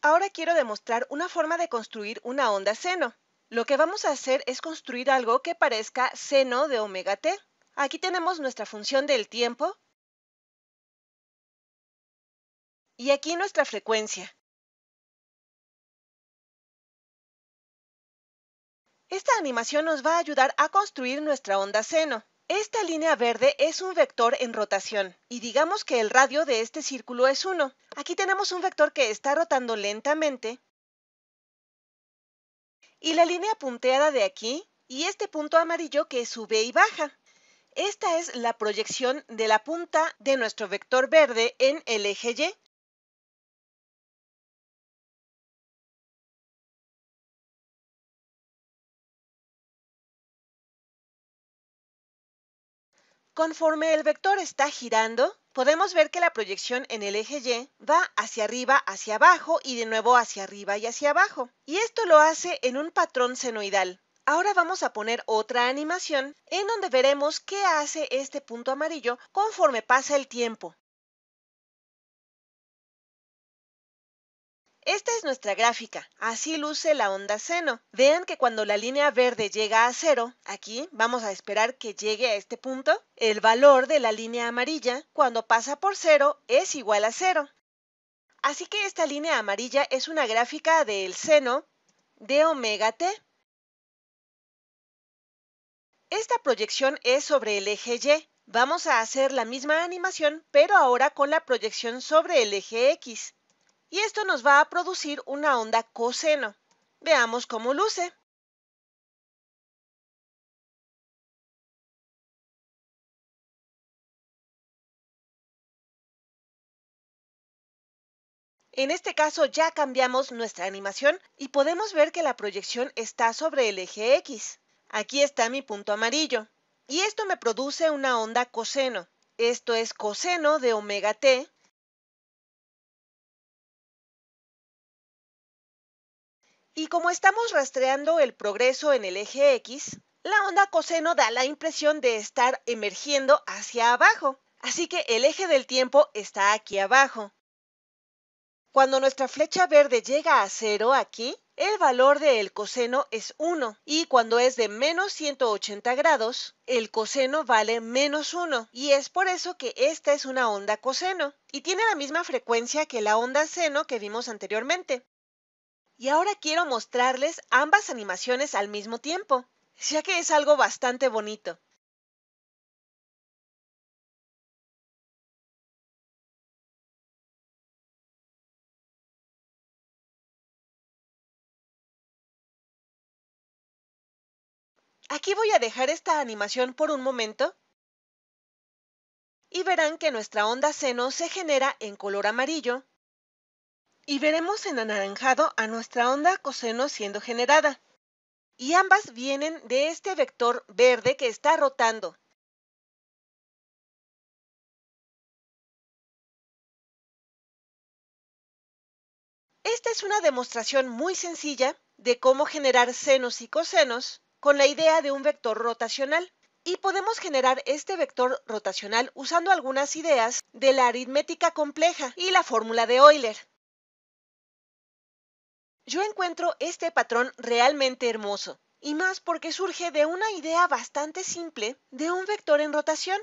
Ahora quiero demostrar una forma de construir una onda seno. Lo que vamos a hacer es construir algo que parezca seno de omega t. Aquí tenemos nuestra función del tiempo y aquí nuestra frecuencia. Esta animación nos va a ayudar a construir nuestra onda seno. Esta línea verde es un vector en rotación y digamos que el radio de este círculo es 1. Aquí tenemos un vector que está rotando lentamente y la línea punteada de aquí y este punto amarillo que sube y baja. Esta es la proyección de la punta de nuestro vector verde en el eje Y. Conforme el vector está girando, podemos ver que la proyección en el eje Y va hacia arriba, hacia abajo y de nuevo hacia arriba y hacia abajo. Y esto lo hace en un patrón senoidal. Ahora vamos a poner otra animación en donde veremos qué hace este punto amarillo conforme pasa el tiempo. Esta es nuestra gráfica, así luce la onda seno. Vean que cuando la línea verde llega a cero, aquí vamos a esperar que llegue a este punto, el valor de la línea amarilla cuando pasa por cero es igual a cero. Así que esta línea amarilla es una gráfica del seno de omega t. Esta proyección es sobre el eje Y. Vamos a hacer la misma animación, pero ahora con la proyección sobre el eje X y esto nos va a producir una onda coseno. Veamos cómo luce. En este caso ya cambiamos nuestra animación y podemos ver que la proyección está sobre el eje X. Aquí está mi punto amarillo. Y esto me produce una onda coseno. Esto es coseno de omega t Y como estamos rastreando el progreso en el eje X, la onda coseno da la impresión de estar emergiendo hacia abajo. Así que el eje del tiempo está aquí abajo. Cuando nuestra flecha verde llega a cero aquí, el valor del coseno es 1 y cuando es de menos 180 grados, el coseno vale menos 1 y es por eso que esta es una onda coseno y tiene la misma frecuencia que la onda seno que vimos anteriormente. Y ahora quiero mostrarles ambas animaciones al mismo tiempo, ya que es algo bastante bonito. Aquí voy a dejar esta animación por un momento y verán que nuestra onda seno se genera en color amarillo y veremos en anaranjado a nuestra onda coseno siendo generada. Y ambas vienen de este vector verde que está rotando. Esta es una demostración muy sencilla de cómo generar senos y cosenos con la idea de un vector rotacional. Y podemos generar este vector rotacional usando algunas ideas de la aritmética compleja y la fórmula de Euler. Yo encuentro este patrón realmente hermoso, y más porque surge de una idea bastante simple de un vector en rotación.